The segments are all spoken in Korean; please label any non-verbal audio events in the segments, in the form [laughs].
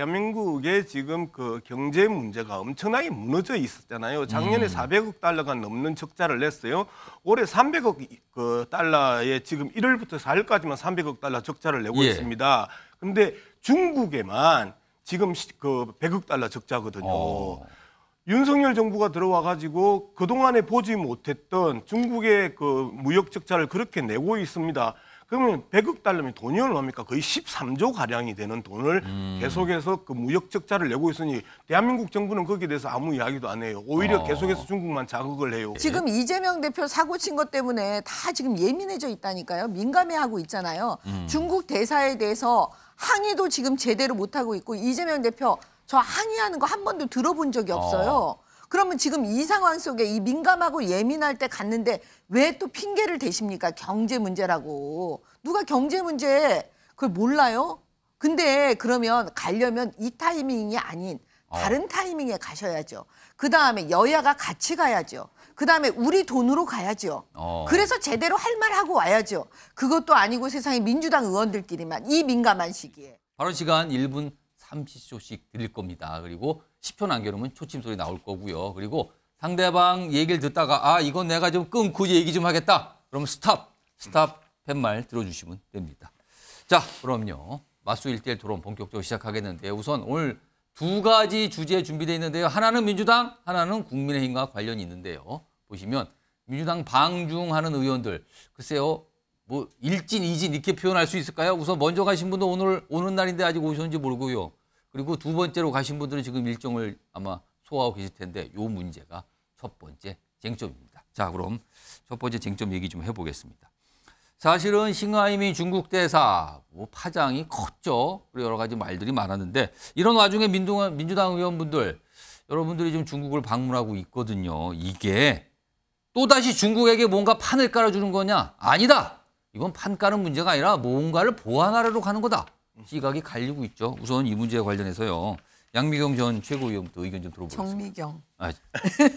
대한민국의 지금 그 경제 문제가 엄청나게 무너져 있었잖아요. 작년에 음. 400억 달러가 넘는 적자를 냈어요. 올해 300억 그 달러에 지금 1월부터 4월까지만 300억 달러 적자를 내고 예. 있습니다. 근데 중국에만 지금 그 100억 달러 적자거든요. 어. 윤석열 정부가 들어와 가지고 그동안에 보지 못했던 중국의 그 무역 적자를 그렇게 내고 있습니다. 그러면 100억 달러면 돈이 얼마입니까? 거의 13조 가량이 되는 돈을 음. 계속해서 그 무역 적자를 내고 있으니 대한민국 정부는 거기에 대해서 아무 이야기도 안 해요. 오히려 어. 계속해서 중국만 자극을 해요. 지금 예. 이재명 대표 사고 친 것 때문에 다 지금 예민해져 있다니까요. 민감해하고 있잖아요. 음. 중국 대사에 대해서 항의도 지금 제대로 못 하고 있고 이재명 대표 저 항의하는 거 한 번도 들어본 적이 아. 없어요. 어. 그러면 지금 이 상황 속에 이 민감하고 예민할 때 갔는데 왜 또 핑계를 대십니까? 경제 문제라고. 누가 경제 문제 그걸 몰라요? 근데 그러면 가려면 이 타이밍이 아닌 다른 어. 타이밍에 가셔야죠. 그 다음에 여야가 같이 가야죠. 그 다음에 우리 돈으로 가야죠. 어. 그래서 제대로 할 말하고 와야죠. 그것도 아니고 세상에 민주당 의원들끼리만 이 민감한 시기에. 바로 시간 1분 30초씩 드릴 겁니다. 그리고 10초 남겨놓으면 초침 소리 나올 거고요. 그리고 상대방 얘기를 듣다가 아 이건 내가 좀 끊고 얘기 좀 하겠다. 그럼 스탑, 스탑 팻말 들어주시면 됩니다. 자, 그럼요. 마수 1대일 토론 본격적으로 시작하겠는데요. 우선 오늘 두 가지 주제 준비되어 있는데요. 하나는 민주당, 하나는 국민의힘과 관련이 있는데요. 보시면 민주당 방중하는 의원들 글쎄요. 뭐 일진 이진 이렇게 표현할 수 있을까요? 우선 먼저 가신 분도 오늘 오는 날인데 아직 오셨는지 모르고요. 그리고 두 번째로 가신 분들은 지금 일정을 아마 소화하고 계실 텐데 요 문제가 첫 번째 쟁점입니다. 자, 그럼 첫 번째 쟁점 얘기 좀 해보겠습니다. 사실은 싱하이미 중국 대사 뭐 파장이 컸죠. 그리고 여러 가지 말들이 많았는데 이런 와중에 민동한, 민주당 의원분들 여러분들이 지금 중국을 방문하고 있거든요. 이게 또다시 중국에게 뭔가 판을 깔아주는 거냐? 아니다. 이건 판 까는 문제가 아니라 뭔가를 보완하려고 하는 거다. 시각이 갈리고 있죠. 우선 이 문제에 관련해서요. 양미경 전 최고위원부터 의견 좀 들어보겠습니다. 정미경. 아,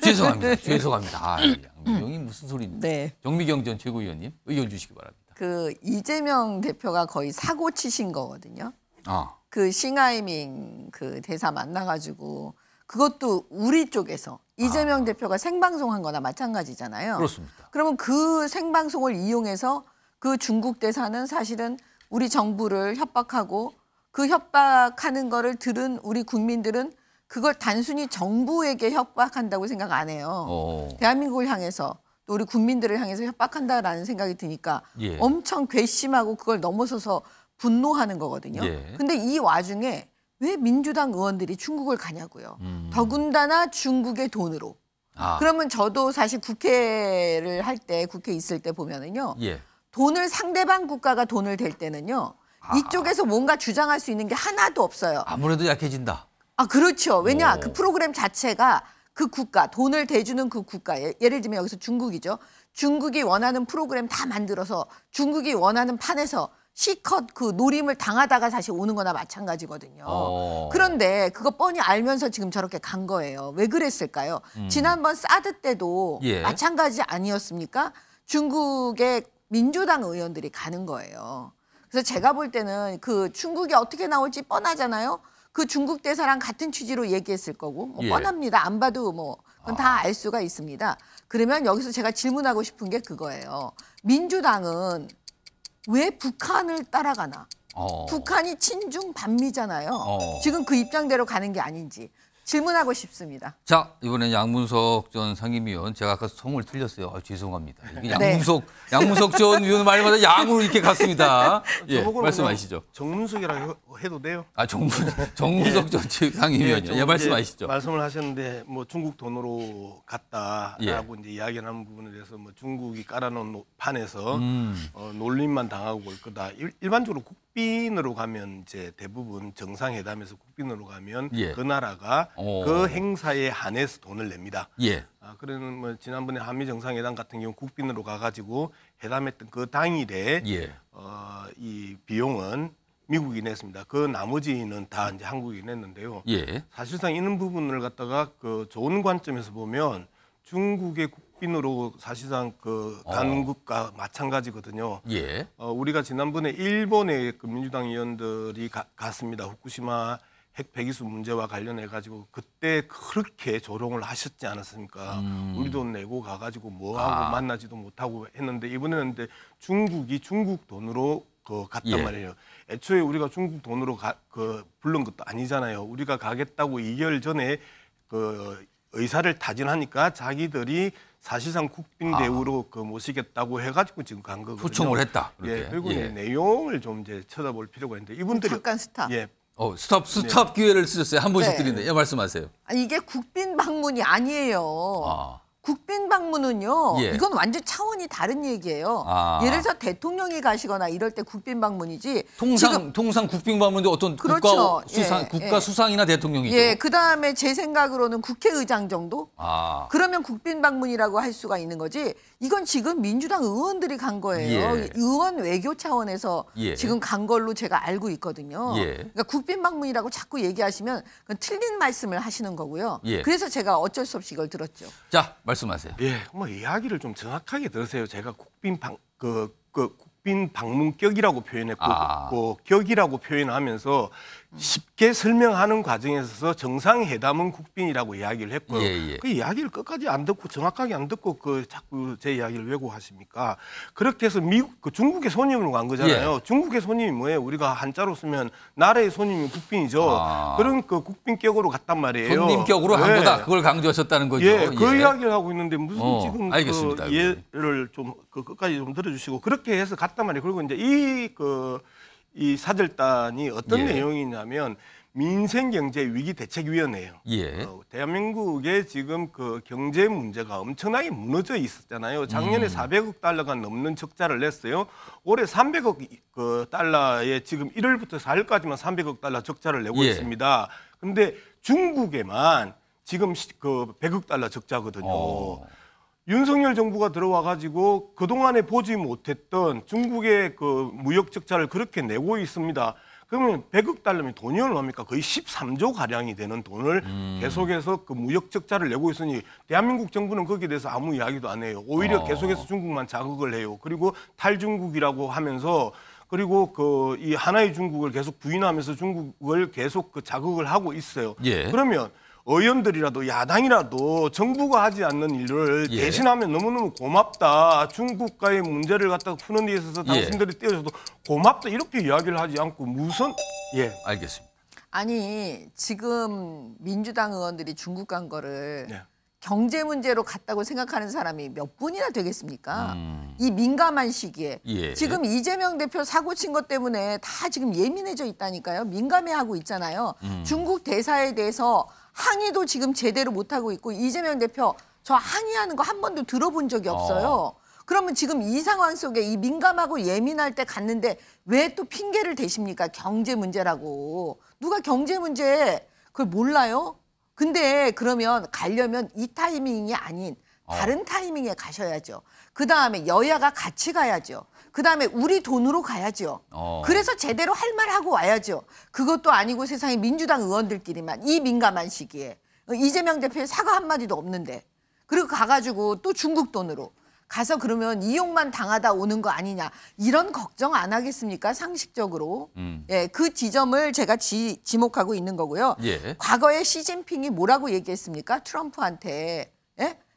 죄송합니다. 죄송합니다. 아, 예, 예. 양미경이 무슨 소리인데. 네. 정미경 전 최고위원님 의견 주시기 바랍니다. 그 이재명 대표가 거의 사고 치신 거거든요. 아. 그 싱하이밍 그 대사 만나가지고 그것도 우리 쪽에서 이재명 아. 대표가 생방송한 거나 마찬가지잖아요. 그렇습니다. 그러면 그 생방송을 이용해서 그 중국 대사는 사실은 우리 정부를 협박하고 그 협박하는 거를 들은 우리 국민들은 그걸 단순히 정부에게 협박한다고 생각 안 해요. 오. 어. 대한민국을 향해서 또 우리 국민들을 향해서 협박한다라는 생각이 드니까 예. 엄청 괘씸하고 그걸 넘어서서 분노하는 거거든요. 예. 근데 이 와중에 왜 민주당 의원들이 중국을 가냐고요. 음. 더군다나 중국의 돈으로. 아. 그러면 저도 사실 국회를 할 때 국회 있을 때 보면은요. 예. 돈을 상대방 국가가 돈을 댈 때는요. 아. 이쪽에서 뭔가 주장할 수 있는 게 하나도 없어요. 아무래도 약해진다. 아 그렇죠. 왜냐 오. 그 프로그램 자체가 그 국가 돈을 대주는 그 국가 예, 예를 들면 여기서 중국이죠. 중국이 원하는 프로그램 다 만들어서 중국이 원하는 판에서 시컷 그 노림을 당하다가 다시 오는 거나 마찬가지거든요. 오. 어. 그런데 그거 뻔히 알면서 지금 저렇게 간 거예요. 왜 그랬을까요? 음. 지난번 사드 때도 예. 마찬가지 아니었습니까? 중국의 민주당 의원들이 가는 거예요. 그래서 제가 볼 때는 그 중국이 어떻게 나올지 뻔하잖아요. 그 중국 대사랑 같은 취지로 얘기했을 거고 뭐 예. 뻔합니다. 안 봐도 뭐 그건 아. 다알 수가 있습니다. 그러면 여기서 제가 질문하고 싶은 게 그거예요. 민주당은 왜 북한을 따라가나? 어. 북한이 친중 반미잖아요. 어. 지금 그 입장대로 가는 게 아닌지. 질문하고 싶습니다. 자, 이번엔 양문석 전 상임위원. 제가 아까 성을 틀렸어요. 아, 죄송합니다. 이게 양문석, 네. 양문석 전 위원 말마다 양으로 이렇게 갔습니다. [laughs] 예, 말씀하시죠. 뭐 정문석이라고 해도 돼요? 아, 정문, 정문석 전 네. 네, 예. 상임위원이요. 예, 예, 말씀하시죠. 말씀을 하셨는데 뭐 중국 돈으로 갔다라고 예. 이제 이야기하는 부분에 대해서 뭐 중국이 깔아놓은 판에서 음. 어, 놀림만 당하고 올 거다. 일, 반적으로 국, 국빈으로 가면 이제 대부분 정상회담에서 국빈으로 가면 예. 그 나라가 오. 어. 그 행사에 한해서 돈을 냅니다. 예. 아, 그러면 뭐 지난번에 한미 정상회담 같은 경우 국빈으로 가가지고 회담했던 그 당일에 예. 어, 이 비용은 미국이 냈습니다. 그 나머지는 다 이제 한국이 냈는데요. 예. 사실상 이런 부분을 갖다가 그 좋은 관점에서 보면 중국의 국 국빈으로 사실상 그 어. 단국과 마찬가지거든요. 예. 어, 우리가 지난번에 일본의 그 민주당 의원들이 가, 갔습니다. 후쿠시마 핵폐기수 문제와 관련해 가지고 그때 그렇게 조롱을 하셨지 않았습니까? 음. 우리 돈 내고 가가지고 뭐하고 아. 만나지도 못하고 했는데 이번에는 근데 중국이 중국 돈으로 그 갔단 예. 말이에요. 애초에 우리가 중국 돈으로 가, 그 불른 것도 아니잖아요. 우리가 가겠다고 2개월 전에 그 의사를 다진하니까 자기들이 사실상 국빈 아. 대우로 아. 그 모시겠다고 해가지고 지금 간 거거든요. 초청을 했다. 예, 이렇게. 예, 결국 예. 내용을 좀 이제 쳐다볼 필요가 있는데 이분들이 잠깐 스탑. 예. 어, 스탑스탑 네. 기회를 쓰셨어요. 한분씩 네. 드리는데. 예, 말씀하세요. 아, 이게 국빈 방문이 아니에요. 아. 국빈 방문은요. 예. 이건 완전 차원이 다른 얘기예요. 아. 예를 들어서 대통령이 가시거나 이럴 때 국빈 방문이지. 통상 지금, 통상 국빈 방문도 어떤 그렇죠. 국가 예, 수상 예, 국가 예. 수상이나 대통령이죠. 예, 그다음에 제 생각으로는 국회의장 정도? 아. 그러면 국빈 방문이라고 할 수가 있는 거지. 이건 지금 민주당 의원들이 간 거예요. 예. 의원 외교 차원에서 예. 지금 간 걸로 제가 알고 있거든요. 그러니까 국빈 방문이라고 자꾸 얘기하시면 틀린 말씀을 하시는 거고요. 그래서 제가 어쩔 수 없이 이걸 들었죠. 자, 말씀하세요. 예, 뭐 이야기를 좀 정확하게 들으세요. 제가 국빈 방그 그 국빈 방문격이라고 표현했고 아. 그 격이라고 표현하면서 쉽게 설명하는 과정에서 정상회담은 국빈이라고 이야기를 했고요. 예, 예. 그 이야기를 끝까지 안 듣고 정확하게 안 듣고 그 자꾸 제 이야기를 왜곡하십니까? 그렇게 해서 미국 그 중국의 손님으로 간 거잖아요. 예. 중국의 손님이 뭐예요? 우리가 한자로 쓰면 나라의 손님이 국빈이죠. 아. 그런 그 국빈격으로 갔단 말이에요. 손님격으로 간 예. 거다. 그걸 강조하셨다는 거죠. 예, 그 예. 이야기를 하고 있는데 무슨 어, 지금 그 알겠습니다. 예. 그 예를 좀 그 끝까지 좀 들어주시고 그렇게 해서 갔단 말이에요. 그리고 이제 이그 이 사절단이 어떤 예. 내용이냐면 민생경제위기대책위원회예요. 예. 어, 대한민국의 지금 그 경제 문제가 엄청나게 무너져 있었잖아요. 작년에 음. 400억 달러가 넘는 적자를 냈어요. 올해 300억 그 달러에 지금 1월부터 4일까지만 300억 달러 적자를 내고 예. 있습니다. 근데 중국에만 지금 그 100억 달러 적자거든요. 어. 윤석열 정부가 들어와 가지고 그동안에 보지 못했던 중국의 그 무역 적자를 그렇게 내고 있습니다. 그러면 100억 달러면 돈이 얼마입니까? 거의 13조 가량이 되는 돈을 음. 계속해서 그 무역 적자를 내고 있으니 대한민국 정부는 거기에 대해서 아무 이야기도 안 해요. 오히려 어. 계속해서 중국만 자극을 해요. 그리고 탈중국이라고 하면서 그리고 그 이 하나의 중국을 계속 부인하면서 중국을 계속 그 자극을 하고 있어요. 예. 그러면 의원들이라도 야당이라도 정부가 하지 않는 일을 예. 대신하면 너무너무 고맙다. 중국과의 문제를 갖다가 푸는 데 있어서 예. 당신들이 떼어줘도 고맙다. 이렇게 이야기를 하지 않고 무슨 예. 알겠습니다. 아니 지금 민주당 의원들이 중국 간 거를 네. 경제 문제로 갔다고 생각하는 사람이 몇 분이나 되겠습니까? 음. 이 민감한 시기에 예. 지금 이재명 대표 사고 친 것 때문에 다 지금 예민해져 있다니까요. 민감해하고 있잖아요. 음. 중국 대사에 대해서 항의도 지금 제대로 못하고 있고 이재명 대표 저 항의하는 거 한 번도 들어본 적이 없어요. 어. 그러면 지금 이 상황 속에 이 민감하고 예민할 때 갔는데 왜 또 핑계를 대십니까? 경제 문제라고. 누가 경제 문제 그걸 몰라요? 근데 그러면 가려면 이 타이밍이 아닌 다른 타이밍에 가셔야죠. 그 다음에 여야가 같이 가야죠. 그 다음에 우리 돈으로 가야죠. 어. 그래서 제대로 할 말 하고 와야죠. 그것도 아니고 세상에 민주당 의원들끼리만 이 민감한 시기에 이재명 대표의 사과 한마디도 없는데 그리고 가가지고 또 중국 돈으로 가서 그러면 이용만 당하다 오는 거 아니냐 이런 걱정 안 하겠습니까 상식적으로 음. 예그 지점을 제가 지, 지목하고 있는 거고요 예. 과거에 시진핑이 뭐라고 얘기했습니까 트럼프한테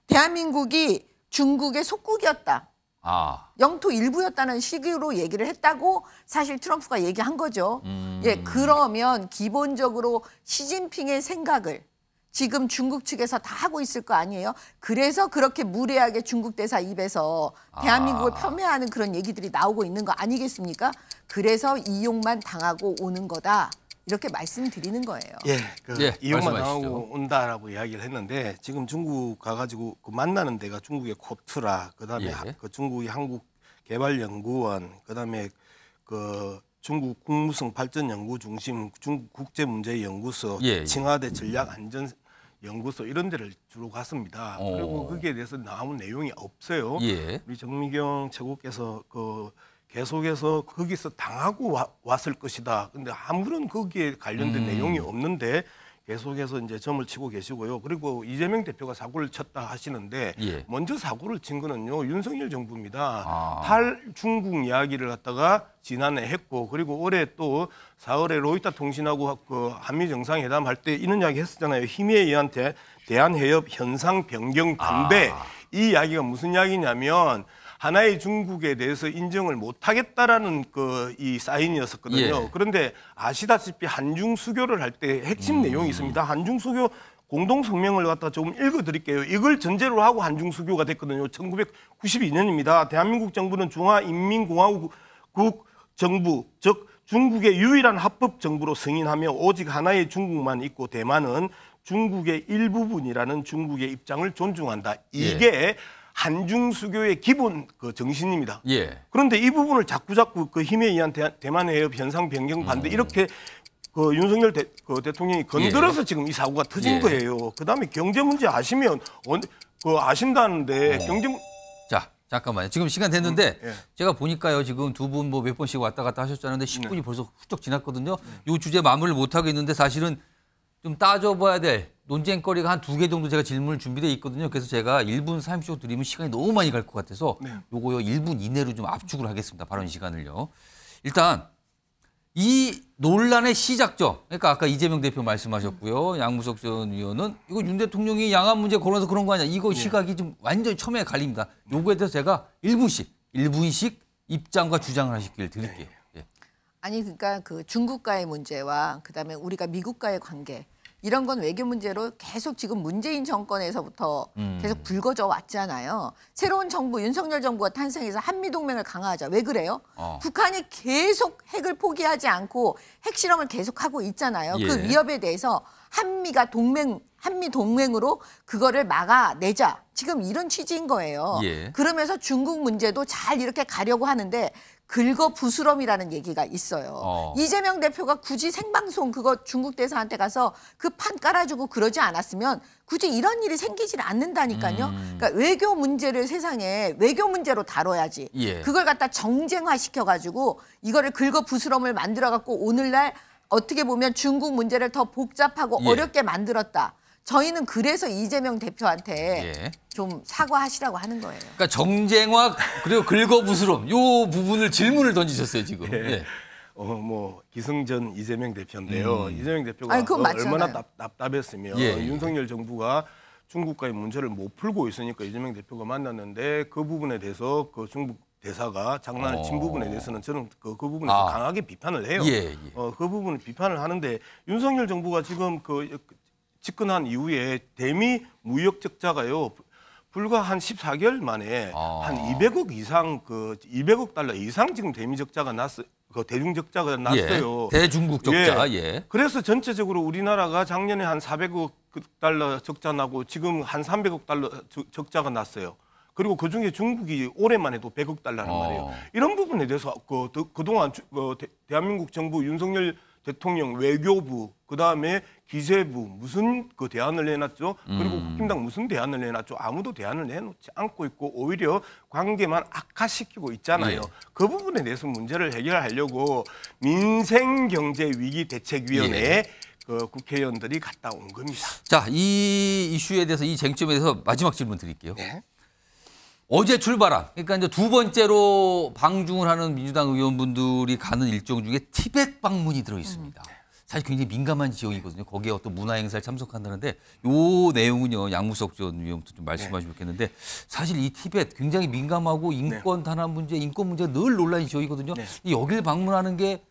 대한민국이 중국의 속국이었다. 아. 영토 일부였다는 식으로 얘기를 했다고 사실 트럼프가 얘기한 거죠. 음. 예, 그러면 기본적으로 시진핑의 생각을 지금 중국 측에서 다 하고 있을 거 아니에요. 그래서 그렇게 무례하게 중국 대사 입에서 아. 대한민국을 아. 폄훼하는 그런 얘기들이 나오고 있는 거 아니겠습니까? 그래서 이용만 당하고 오는 거다. 이렇게 말씀드리는 거예요. 예, 그 예, 이용만 나오고 온다라고 이야기를 했는데 지금 중국 가가지고 그 만나는 데가 중국의 콥트라 그다음에 예. 그 중국의 한국 개발연구원 그다음에 그 중국 국무성 발전 연구 중심 중국 국제 문제 연구소 예, 예. 칭화대 전략 안전 연구소 이런 데를 주로 갔습니다. 오. 어. 그리고 거기에 대해서 나온 내용이 없어요. 예. 우리 정미경 최고께서 그 계속해서 거기서 당하고 와, 왔을 것이다. 근데 아무런 거기에 관련된 음. 내용이 없는데 계속해서 이제 점을 치고 계시고요. 그리고 이재명 대표가 사고를 쳤다 하시는데 예. 먼저 사고를 친 거는요 윤석열 정부입니다. 아. 탈중국 이야기를 갖다가 지난해 했고 그리고 올해 또 4월에 로이터 통신하고 그 한미 정상회담 할 때 이런 이야기 했었잖아요. 희미에 의한 테 대한해협 현상 변경 반대 아. 이 이야기가 무슨 이야기냐면 하나의 중국에 대해서 인정을 못하겠다라는 그 이 사인이었었거든요. 예. 그런데 아시다시피 한중 수교를 할 때 핵심 음. 내용이 있습니다. 한중 수교 공동 성명을 갖다 조금 읽어 드릴게요. 이걸 전제로 하고 한중 수교가 됐거든요. 1992년입니다. 대한민국 정부는 중화인민공화국 정부 즉 중국의 유일한 합법 정부로 승인하며 오직 하나의 중국만 있고 대만은 중국의 일부분이라는 중국의 입장을 존중한다. 예. 이게 예. 한중수교의 기본 그 정신입니다. 예. 그런데 이 부분을 자꾸자꾸 그 힘에 의한 대, 만 해협 현상 변경 반대 음. 이렇게 그 윤석열 대, 그 대통령이 건드려서 예. 지금 이 사고가 터진 예. 거예요. 그다음에 경제 문제 아시면 언, 그 아신다는데 어. 경제 자 잠깐만요. 지금 시간 됐는데 음, 예. 제가 보니까요. 지금 두 분 뭐 몇 번씩 왔다 갔다 하셨잖아요. 근데 10분이 네. 벌써 훌쩍 지났거든요. 네. 요 주제 마무리를 못 하겠는데 사실은 좀 따져봐야 될 논쟁거리가 한 두 개 정도 제가 질문을 준비되어 있거든요. 그래서 제가 1분 30초 드리면 시간이 너무 많이 갈 것 같아서 네. 요거요 1분 이내로 좀 압축을 하겠습니다. 발언 시간을요. 일단 이 논란의 시작점. 그러니까 아까 이재명 대표 말씀하셨고요. 양무석 전 의원은 이거 윤 대통령이 양안 문제 거론해서 그런 거 아니야. 이거 네. 시각이 좀 완전히 처음에 갈립니다. 요거에 대해서 제가 1분씩 1분씩 입장과 주장을 하시길 드릴게요. 네. 예. 아니 그러니까 그 중국과의 문제와 그다음에 우리가 미국과의 관계 이런 건 외교 문제로 계속 지금 문재인 정권에서부터 음. 계속 불거져 왔잖아요. 새로운 정부 윤석열 정부가 탄생해서 한미 동맹을 강화하자. 왜 그래요? 어. 북한이 계속 핵을 포기하지 않고 핵실험을 계속하고 있잖아요. 그 예. 그 위협에 대해서 한미가 동맹 한미 동맹으로 그거를 막아내자. 지금 이런 취지인 거예요. 예. 그러면서 중국 문제도 잘 이렇게 가려고 하는데 긁어 부스럼이라는 얘기가 있어요. 어. 이재명 대표가 굳이 생방송 그거 중국 대사한테 가서 그 판 깔아주고 그러지 않았으면 굳이 이런 일이 생기질 않는다니까요. 음. 그러니까 외교 문제를 세상에 외교 문제로 다뤄야지. 예. 그걸 갖다 정쟁화 시켜가지고 이거를 긁어 부스럼을 만들어갖고 오늘날 어떻게 보면 중국 문제를 더 복잡하고 예. 어렵게 만들었다. 저희는 그래서 이재명 대표한테 예. 좀 사과하시라고 하는 거예요. 그러니까 정쟁화 그리고 긁어부스럼 요 부분을 질문을 던지셨어요 지금. 예. 예. 어뭐 기승전 이재명 대표인데요. 음. 이재명 대표가 아니, 그 얼마나 답, 답했으며 예, 예. 윤석열 정부가 중국과의 문제를 못 풀고 있으니까 이재명 대표가 만났는데 그 부분에 대해서 그 중국 대사가 장난을 친 어. 부분에 대해서는 저는 그, 그부분에 아. 강하게 비판을 해요. 예, 예. 어, 그 부분을 비판을 하는데 윤석열 정부가 지금 그 집권한 그, 이후에 대미 무역 적자가요 불과 한 14개월 만에 아. 한 200억 이상 그 200억 달러 이상 지금 대미 적자가 났어 요그 대중 적자가 예, 났어요. 예, 대중국 적자. 예. 예. 그래서 전체적으로 우리나라가 작년에 한 400억 달러 적자 나고 지금 한 300억 달러 적자가 났어요. 그리고 그 중에 중국이 올해만 해도 100억 달러란 어. 말이에요. 이런 부분에 대해서 그, 그동안 주, 어, 대, 한민국 정부 윤석열 대통령 외교부 그다음에 기재부 무슨 그 대안을 내놨죠? 그리고 음. 국힘당 무슨 대안을 내놨죠? 아무도 대안을 내놓지 않고 있고 오히려 관계만 악화시키고 있잖아요. 네. 그 부분에 대해서 문제를 해결하려고 민생경제위기대책위원회 네. 예. 그 국회의원들이 갔다 온 겁니다. 자, 이 이슈에 대해서 이 쟁점에 대해서 마지막 질문 드릴게요. 네. 어제 출발한 그러니까 이제 두 번째로 방중을 하는 민주당 의원분들이 가는 일정 중에 티벳 방문이 들어 있습니다. 음. 사실 굉장히 민감한 지역이거든요. 거기에 어떤 문화 행사를 참석한다는데 요 내용은요 양무석 전 의원부터 좀 말씀하시면 네. 좋겠는데 사실 이 티벳 굉장히 민감하고 네. 인권 탄압 문제, 인권 문제가 늘 논란이 지역이거든요. 네. 여길 방문하는 게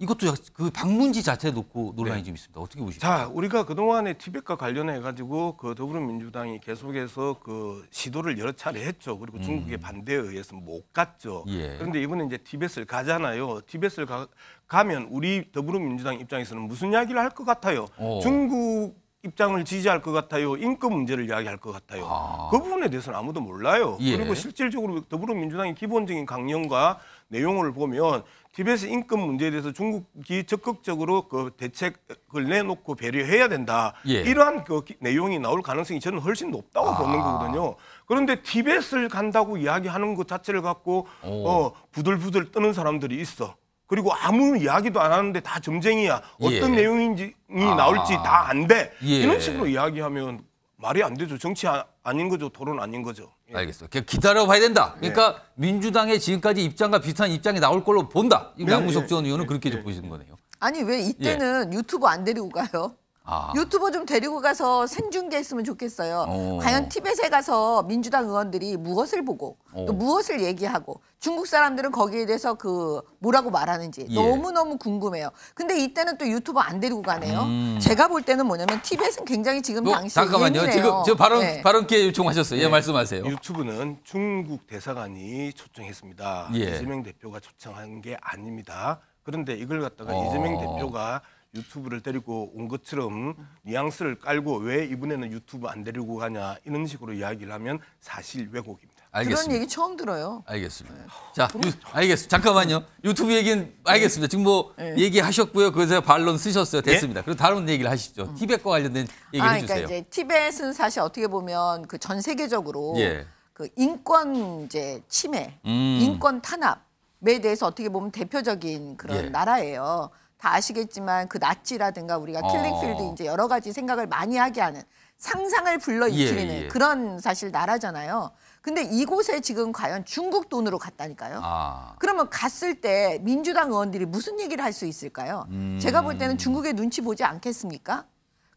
이것도 그 방문지 자체에 놓고 논란이 네. 좀 있습니다. 어떻게 보십니까? 자, 우리가 그동안에 티벳과 관련해 가지고 그 더불어민주당이 계속해서 그 시도를 여러 차례 했죠. 그리고 음. 중국의 반대에 의해서 못 갔죠. 예. 그런데 이번에 이제 티벳을 가잖아요. 티벳을 가, 가면 우리 더불어민주당 입장에서는 무슨 이야기를 할 것 같아요. 오. 어. 중국 입장을 지지할 것 같아요. 인권 문제를 이야기할 것 같아요. 아. 그 부분에 대해서는 아무도 몰라요. 예. 그리고 실질적으로 더불어민주당의 기본적인 강령과 내용을 보면 TBS 인권 문제에 대해서 중국이 적극적으로 그 대책을 내놓고 배려해야 된다. 예. 이러한 그 내용이 나올 가능성이 저는 훨씬 높다고 아. 보는 거거든요. 그런데 TBS를 간다고 이야기하는 것 자체를 갖고 어, 부들부들 떠는 사람들이 있어. 그리고 아무 이야기도 안 하는데 다 점쟁이야. 어떤 예. 내용인지 아. 나올지 다 안 돼. 예. 이런 식으로 이야기하면 말이 안 되죠. 정치 아, 닌 거죠. 토론 아닌 거죠. 예. 알겠습니다. 기다려봐야 된다. 예. 그러니까 예. 민주당의 지금까지 입장과 비슷한 입장이 나올 걸로 본다. 이 네, 양무석 예. 전 의원은 예, 그렇게 보시는 거네요. 아니 왜 이때는 유튜브 안 데리고 가요? 아. 유튜브 좀 데리고 가서 생중계했으면 좋겠어요. 오. 어. 과연 티벳에 가서 민주당 의원들이 무엇을 보고 오. 어. 또 무엇을 얘기하고 중국 사람들은 거기에 대해서 그 뭐라고 말하는지 예. 너무너무 궁금해요. 근데 이때는 또 유튜브 안 데리고 가네요. 음. 제가 볼 때는 뭐냐면 티벳은 굉장히 지금 뭐, 어, 당시 잠깐만요. 예민해요. 지금 저 발언 네. 발언 기회 요청하셨어요. 예, 네. 예, 말씀하세요. 유튜브는 중국 대사관이 초청했습니다. 예. 이재명 대표가 초청한 게 아닙니다. 그런데 이걸 갖다가 어. 이재명 대표가 유튜브를 데리고 온 것처럼 뉘앙스를 깔고 왜 이번에는 유튜브 안 데리고 가냐 이런 식으로 이야기를 하면 사실 왜곡입니다. 알겠습니다. 그런 얘기 처음 들어요. 알겠습니다. 네. 자, 유, 알겠습니다. 잠깐만요. 유튜브 얘기는 알겠습니다. 지금 뭐 네. 얘기하셨고요. 그래서 반론 쓰셨어요. 예? 됐습니다. 네? 그리고 다른 얘기를 하시죠. 음. 티벳과 관련된 얘기를 아, 그러니까 해주세요. 이제 티벳은 사실 어떻게 보면 그 전 세계적으로 예. 그 인권 이제 침해, 음. 인권 탄압에 대해서 어떻게 보면 대표적인 그런 예. 나라예요. 다 아시겠지만 그나지라든가 우리가 킬링필드 어. 이제 여러 가지 생각을 많이 하게 하는 상상을 불러일으키는 예, 예. 그런 사실 나라잖아요. 근데 이곳에 지금 과연 중국 돈으로 갔다니까요. 아. 그러면 갔을 때 민주당 의원들이 무슨 얘기를 할 수 있을까요? 음. 제가 볼 때는 음. 중국의 눈치 보지 않겠습니까?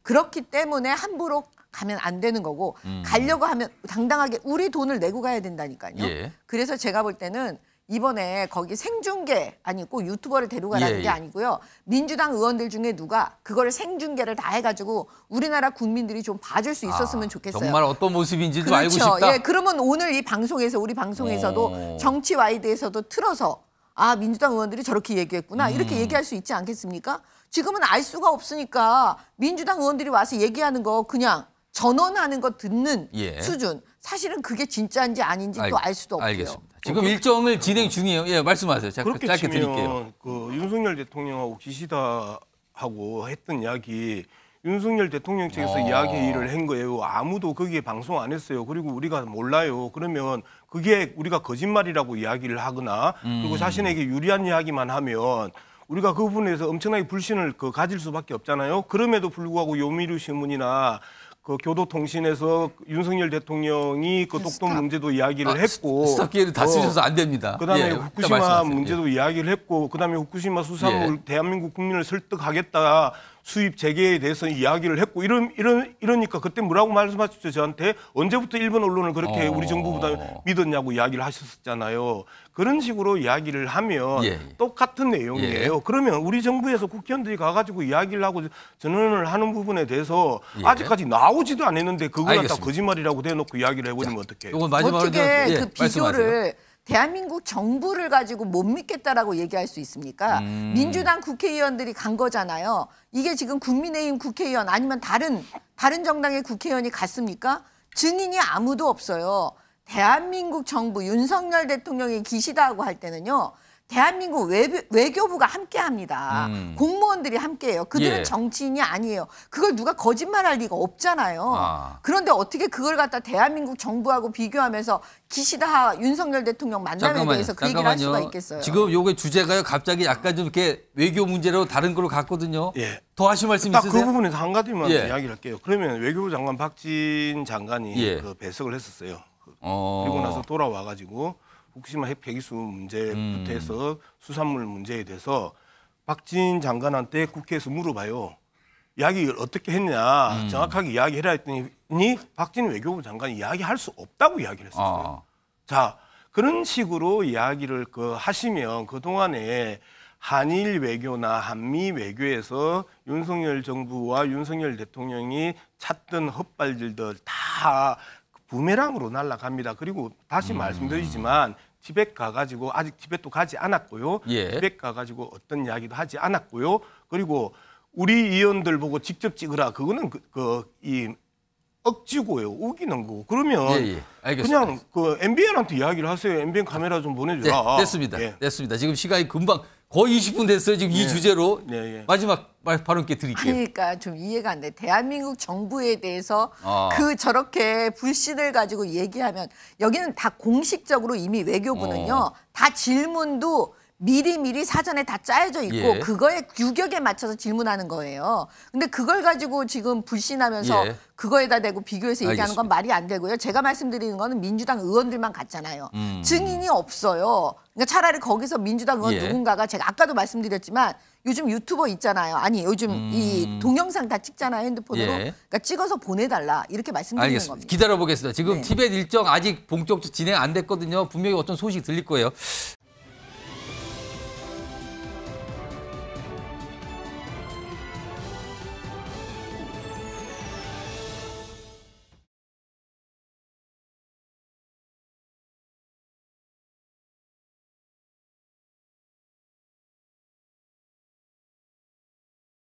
그렇기 때문에 함부로 가면 안 되는 거고 음. 가려고 하면 당당하게 우리 돈을 내고 가야 된다니까요. 예. 그래서 제가 볼 때는 이번에 거기 생중계 아니고 유튜버를 데려가라는 예, 게 예. 아니고요. 민주당 의원들 중에 누가 그걸 생중계를 다 해가지고 우리나라 국민들이 좀 봐줄 수 아, 있었으면 아, 좋겠어요. 정말 어떤 모습인지도 그렇죠. 알고 싶다. 예, 그러면 오늘 이 방송에서 우리 방송에서도 오. 정치 와이드에서도 틀어서 아 민주당 의원들이 저렇게 얘기했구나 음. 이렇게 얘기할 수 있지 않겠습니까? 지금은 알 수가 없으니까 민주당 의원들이 와서 얘기하는 거 그냥 전원하는 거 듣는 예. 수준. 사실은 그게 진짜인지 아닌지 알, 또알 수도 없고요. 알겠습니다. 지금 일정을 그 진행 중이에요. 예, 말씀하세요. 제 그렇게 짧게 드릴게요. 그 윤석열 대통령하고 기시다하고 했던 이야기 윤석열 대통령 측에서 아... 이야기를 한 거예요. 아무도 거기에 방송 안 했어요. 그리고 우리가 몰라요. 그러면 그게 우리가 거짓말이라고 이야기를 하거나 음... 그리고 자신에게 유리한 이야기만 하면 우리가 그 부분에서 엄청나게 불신을 그 가질 수밖에 없잖아요. 그럼에도 불구하고 요미루 신문이나 그 교도통신에서 윤석열 대통령이 그 똑똑 문제도 이야기를 아, 했고 스타 기를다 어. 쓰셔서 안 됩니다. 그다음에 예, 후쿠시마 예. 문제도 예. 이야기를 했고 그다음에 후쿠시마 수산물 예. 대한민국 국민을 설득하겠다 수입 재개에 대해서 이야기를 했고 이런 이런 이러니까 그때 뭐라고 말씀하셨죠 저한테 언제부터 일본 언론을 그렇게 어... 우리 정부보다 믿었냐고 이야기를 하셨잖아요. 그런 식으로 이야기를 하면 예. 똑같은 내용이에요. 예. 그러면 우리 정부에서 국회의원들이 가가지고 이야기를 하고 전언을 하는 부분에 대해서 예. 아직까지 나오지도 않았는데 그거알다 갖다 거짓말이라고 대놓고 이야기를 해버리면 어떡해요? 어떻게 마지막으로 어떻게 예, 그 비교를 말씀하세요. 대한민국 정부를 가지고 못 믿겠다라고 얘기할 수 있습니까? 음. 민주당 국회의원들이 간 거잖아요. 이게 지금 국민의힘 국회의원 아니면 다른 다른 정당의 국회의원이 갔습니까? 증인이 아무도 없어요. 대한민국 정부 윤석열 대통령이 기시다고 할 때는요. 대한민국 외교, 부가 함께합니다. 음. 공무원들이 함께해요. 그들은 예. 정치인이 아니에요. 그걸 누가 거짓말할 리가 없잖아요. 아. 그런데 어떻게 그걸 갖다 대한민국 정부하고 비교하면서 기시다 윤석열 대통령 만남에 잠깐만요. 대해서 그 얘기를 잠깐만요. 할 수가 있겠어요. 지금 요게 주제가요. 갑자기 약간 좀 이렇게 외교 문제로 다른 걸로 갔거든요. 예. 더 하실 말씀 딱 있으세요? 딱 그 부분에서 한 가지만 예. 이야기를 할게요. 그러면 외교부 장관 박진 장관이 예. 그 배석을 했었어요. 어. 그리고 나서 돌아와가지고 후쿠시마 핵폐기수 문제부터 음. 해서 수산물 문제에 대해서 박진 장관한테 국회에서 물어봐요. 이야기 어떻게 했냐 음. 정확하게 이야기해라 했더니 박진 외교부 장관이 이야기할 수 없다고 이야기를 했었어요. 아. 자 그런 식으로 이야기를 그 하시면 그 동안에 한일 외교나 한미 외교에서 윤석열 정부와 윤석열 대통령이 찾던 헛발질들 다 부메랑으로 날아갑니다. 그리고 다시 음. 말씀드리지만 티벳 가가지고 아직 티벳도 가지 않았고요. 예. 티벳 가가지고 어떤 이야기도 하지 않았고요. 그리고 우리 의원들 보고 직접 찍으라 그거는 그이 그, 억지고요. 우기는 거고. 그러면 예, 예. 그냥 그 MBN한테 이야기를 하세요. MBN 카메라 좀보내주라 네, 됐습니다. 예. 됐습니다. 지금 시간이 금방 거의 20분 됐어요. 지금 이 예. 주제로 예, 예. 마지막 발언께 드릴게요. 그러니까 좀 이해가 안 돼. 대한민국 정부에 대해서 아. 그 저렇게 불신을 가지고 얘기하면 여기는 다 공식적으로 이미 외교부는요. 어. 다 질문도 미리 미리 사전에 다 짜여져 있고 예. 그거에 규격에 맞춰서 질문하는 거예요. 근데 그걸 가지고 지금 불신하면서 예. 그거에다 대고 비교해서 얘기하는 알겠습니다. 건 말이 안 되고요. 제가 말씀드리는 거는 민주당 의원들만 같잖아요. 음. 증인이 없어요. 그러니까 차라리 거기서 민주당 의원 예. 누군가가 제가 아까도 말씀드렸지만 요즘 유튜버 있잖아요. 아니 요즘 음. 이 동영상 다 찍잖아요 핸드폰으로. 예. 그러니까 찍어서 보내달라 이렇게 말씀드리는 알겠습니다. 겁니다. 기다려보겠습니다. 지금 네. 티벳 일정 아직 본격적 으로 진행 안 됐거든요. 분명히 어떤 소식 들릴 거예요.